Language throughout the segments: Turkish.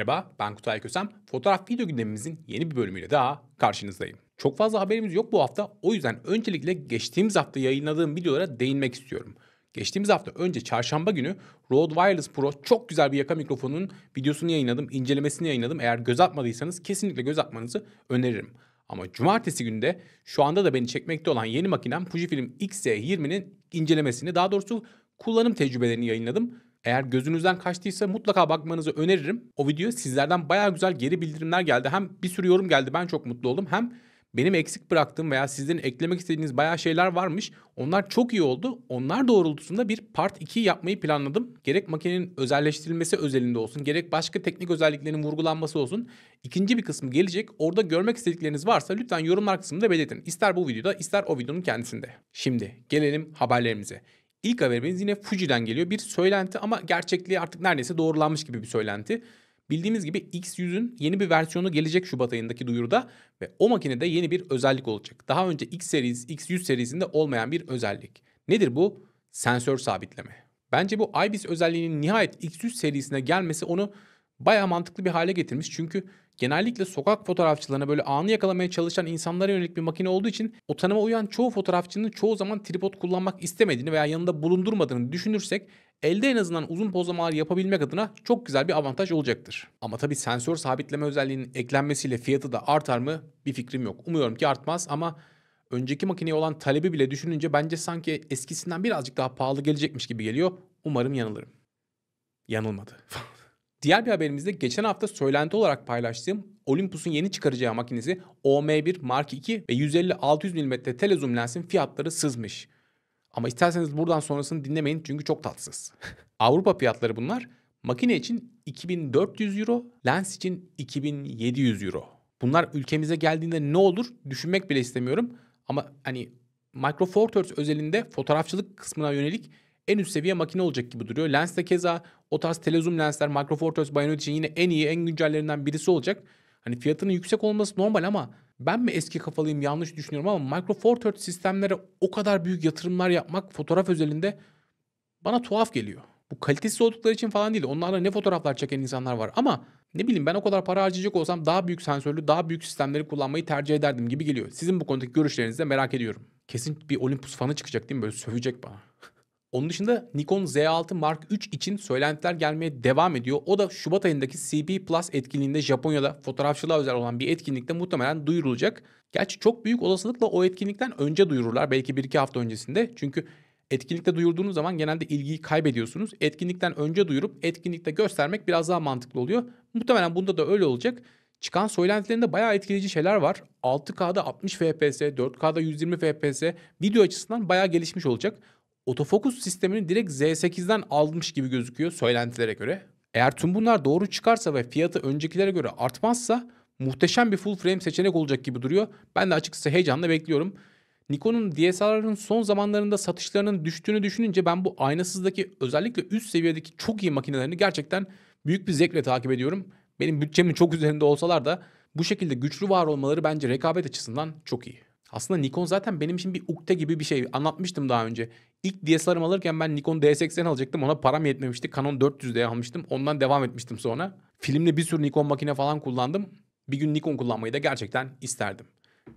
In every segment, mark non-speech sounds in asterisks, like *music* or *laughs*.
Merhaba ben Kutay Kösem. Fotoğraf video gündemimizin yeni bir bölümüyle daha karşınızdayım. Çok fazla haberimiz yok bu hafta. O yüzden öncelikle geçtiğimiz hafta yayınladığım videolara değinmek istiyorum. Geçtiğimiz hafta önce çarşamba günü Rode Wireless Pro çok güzel bir yaka mikrofonunun videosunu yayınladım, incelemesini yayınladım. Eğer göz atmadıysanız kesinlikle göz atmanızı öneririm. Ama cumartesi günde şu anda da beni çekmekte olan yeni makinem Fujifilm xz 20nin incelemesini daha doğrusu kullanım tecrübelerini yayınladım. Eğer gözünüzden kaçtıysa mutlaka bakmanızı öneririm. O videoya sizlerden baya güzel geri bildirimler geldi. Hem bir sürü yorum geldi ben çok mutlu oldum. Hem benim eksik bıraktığım veya sizlerin eklemek istediğiniz baya şeyler varmış. Onlar çok iyi oldu. Onlar doğrultusunda bir part 2 yapmayı planladım. Gerek makinenin özelleştirilmesi özelinde olsun, gerek başka teknik özelliklerin vurgulanması olsun. İkinci bir kısmı gelecek. Orada görmek istedikleriniz varsa lütfen yorumlar kısmında belirtin. İster bu videoda, ister o videonun kendisinde. Şimdi gelelim haberlerimize. İlk haberimiz yine Fuji'den geliyor. Bir söylenti ama gerçekliği artık neredeyse doğrulanmış gibi bir söylenti. Bildiğimiz gibi X100'ün yeni bir versiyonu gelecek Şubat ayındaki duyuruda ve o makinede yeni bir özellik olacak. Daha önce X serisi, X100 serisinde olmayan bir özellik. Nedir bu? Sensör sabitleme. Bence bu IBIS e özelliğinin nihayet X100 serisine gelmesi onu bayağı mantıklı bir hale getirmiş. Çünkü genellikle sokak fotoğrafçılarına böyle anı yakalamaya çalışan insanlara yönelik bir makine olduğu için o tanıma uyan çoğu fotoğrafçının çoğu zaman tripod kullanmak istemediğini veya yanında bulundurmadığını düşünürsek elde en azından uzun pozlamalar yapabilmek adına çok güzel bir avantaj olacaktır. Ama tabi sensör sabitleme özelliğinin eklenmesiyle fiyatı da artar mı bir fikrim yok. Umuyorum ki artmaz ama önceki makineye olan talebi bile düşününce bence sanki eskisinden birazcık daha pahalı gelecekmiş gibi geliyor. Umarım yanılırım. Yanılmadı. *laughs* Diğer bir haberimizde geçen hafta söylenti olarak paylaştığım Olympus'un yeni çıkaracağı makinesi OM1 Mark II ve 150-600 mm telezoom lensin fiyatları sızmış. Ama isterseniz buradan sonrasını dinlemeyin çünkü çok tatsız. *laughs* Avrupa fiyatları bunlar. Makine için 2400 euro, lens için 2700 euro. Bunlar ülkemize geldiğinde ne olur düşünmek bile istemiyorum. Ama hani Micro Four Thirds özelinde fotoğrafçılık kısmına yönelik en üst seviye makine olacak gibi duruyor. Lens de keza o tarz telezum lensler Macro Four Thirds Bayonet için yine en iyi en güncellerinden birisi olacak. Hani fiyatının yüksek olması normal ama ben mi eski kafalıyım yanlış düşünüyorum ama Micro Four Thirds sistemlere o kadar büyük yatırımlar yapmak fotoğraf özelinde bana tuhaf geliyor. Bu kalitesiz oldukları için falan değil. Onlarla ne fotoğraflar çeken insanlar var ama ne bileyim ben o kadar para harcayacak olsam daha büyük sensörlü, daha büyük sistemleri kullanmayı tercih ederdim gibi geliyor. Sizin bu konudaki görüşlerinizi de merak ediyorum. Kesin bir Olympus fanı çıkacak değil mi? Böyle sövecek bana. Onun dışında Nikon Z6 Mark 3 için söylentiler gelmeye devam ediyor. O da Şubat ayındaki CB Plus etkinliğinde Japonya'da fotoğrafçılığa özel olan bir etkinlikte muhtemelen duyurulacak. Gerçi çok büyük olasılıkla o etkinlikten önce duyururlar. Belki 1-2 hafta öncesinde. Çünkü etkinlikte duyurduğunuz zaman genelde ilgiyi kaybediyorsunuz. Etkinlikten önce duyurup etkinlikte göstermek biraz daha mantıklı oluyor. Muhtemelen bunda da öyle olacak. Çıkan söylentilerinde bayağı etkileyici şeyler var. 6K'da 60 FPS, 4K'da 120 FPS video açısından bayağı gelişmiş olacak otofokus sistemini direkt Z8'den almış gibi gözüküyor söylentilere göre. Eğer tüm bunlar doğru çıkarsa ve fiyatı öncekilere göre artmazsa muhteşem bir full frame seçenek olacak gibi duruyor. Ben de açıkçası heyecanla bekliyorum. Nikon'un DSLR'ın son zamanlarında satışlarının düştüğünü düşününce ben bu aynasızdaki özellikle üst seviyedeki çok iyi makinelerini gerçekten büyük bir zevkle takip ediyorum. Benim bütçemin çok üzerinde olsalar da bu şekilde güçlü var olmaları bence rekabet açısından çok iyi. Aslında Nikon zaten benim için bir ukde gibi bir şey. Anlatmıştım daha önce. İlk DSLR'ımı alırken ben Nikon D80 alacaktım. Ona param yetmemişti. Canon 400D almıştım. Ondan devam etmiştim sonra. Filmde bir sürü Nikon makine falan kullandım. Bir gün Nikon kullanmayı da gerçekten isterdim.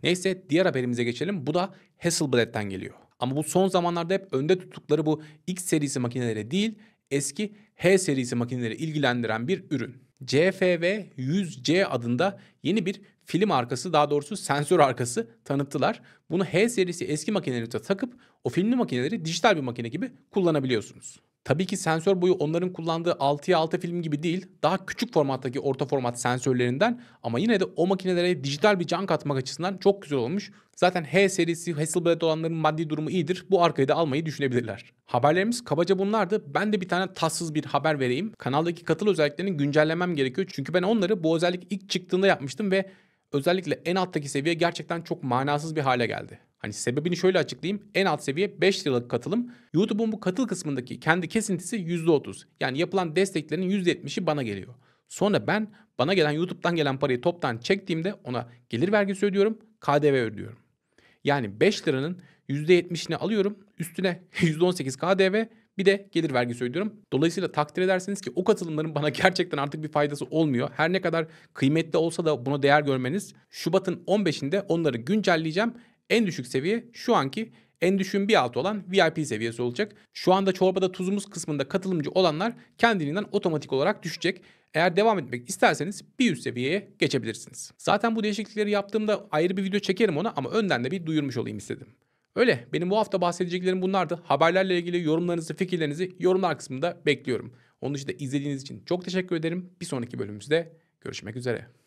Neyse diğer haberimize geçelim. Bu da Hasselblad'den geliyor. Ama bu son zamanlarda hep önde tuttukları bu X serisi makinelere değil, eski H serisi makineleri ilgilendiren bir ürün. CFV 100C adında yeni bir film arkası daha doğrusu sensör arkası tanıttılar. Bunu H serisi eski makinelerinize takıp o filmli makineleri dijital bir makine gibi kullanabiliyorsunuz. Tabii ki sensör boyu onların kullandığı 6'ya 6 film gibi değil. Daha küçük formattaki orta format sensörlerinden ama yine de o makinelere dijital bir can katmak açısından çok güzel olmuş. Zaten H serisi Hasselblad olanların maddi durumu iyidir. Bu arkayı da almayı düşünebilirler. Haberlerimiz kabaca bunlardı. Ben de bir tane tatsız bir haber vereyim. Kanaldaki katıl özelliklerini güncellemem gerekiyor. Çünkü ben onları bu özellik ilk çıktığında yapmıştım ve özellikle en alttaki seviye gerçekten çok manasız bir hale geldi. Hani sebebini şöyle açıklayayım. En alt seviye 5 liralık katılım. YouTube'un bu katıl kısmındaki kendi kesintisi %30. Yani yapılan desteklerin %70'i bana geliyor. Sonra ben bana gelen YouTube'dan gelen parayı toptan çektiğimde ona gelir vergisi ödüyorum, KDV ödüyorum. Yani 5 liranın %70'ini alıyorum, üstüne %18 *laughs* KDV, bir de gelir vergisi ödüyorum. Dolayısıyla takdir edersiniz ki o katılımların bana *laughs* gerçekten artık bir faydası olmuyor. Her ne kadar kıymetli olsa da buna değer görmeniz. Şubat'ın 15'inde onları güncelleyeceğim en düşük seviye şu anki en düşüğün bir altı olan VIP seviyesi olacak. Şu anda çorbada tuzumuz kısmında katılımcı olanlar kendiliğinden otomatik olarak düşecek. Eğer devam etmek isterseniz bir üst seviyeye geçebilirsiniz. Zaten bu değişiklikleri yaptığımda ayrı bir video çekerim ona ama önden de bir duyurmuş olayım istedim. Öyle benim bu hafta bahsedeceklerim bunlardı. Haberlerle ilgili yorumlarınızı, fikirlerinizi yorumlar kısmında bekliyorum. Onun için de izlediğiniz için çok teşekkür ederim. Bir sonraki bölümümüzde görüşmek üzere.